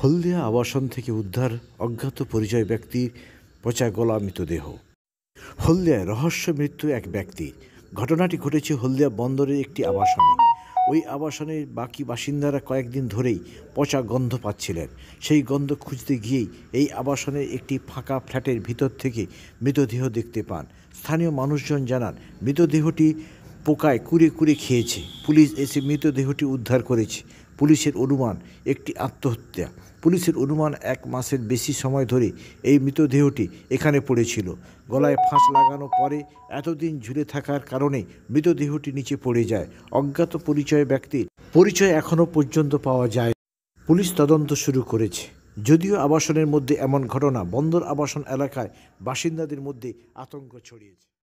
হলদিয়া আবাসন থেকে উদ্ধার অজ্ঞাত পরিচয় ব্যক্তির পচা গলা মৃতদেহ হলদিয়ায় রহস্য মৃত্যু এক ব্যক্তি ঘটনাটি ঘটেছে হলদিয়া বন্দরের একটি আবাসনে ওই আবাসনের বাকি বাসিন্দারা কয়েকদিন ধরেই পচা গন্ধ পাচ্ছিলেন সেই গন্ধ খুঁজতে গিয়েই এই আবাসনের একটি ফাঁকা ফ্ল্যাটের ভিতর থেকে মৃতদেহ দেখতে পান স্থানীয় মানুষজন জানান মৃতদেহটি পোকায় কুড়ে কুড়ে খেয়েছে পুলিশ এসে মৃতদেহটি উদ্ধার করেছে পুলিশের অনুমান একটি আত্মহত্যা পুলিশের অনুমান এক মাসের বেশি সময় ধরে এই মৃতদেহটি এখানে পড়েছিল গলায় ফাঁস লাগানো পরে এতদিন ঝুলে থাকার কারণে মৃতদেহটি নিচে পড়ে যায় অজ্ঞাত পরিচয় ব্যক্তির পরিচয় এখনও পর্যন্ত পাওয়া যায় পুলিশ তদন্ত শুরু করেছে যদিও আবাসনের মধ্যে এমন ঘটনা বন্দর আবাসন এলাকায় বাসিন্দাদের মধ্যে আতঙ্ক ছড়িয়েছে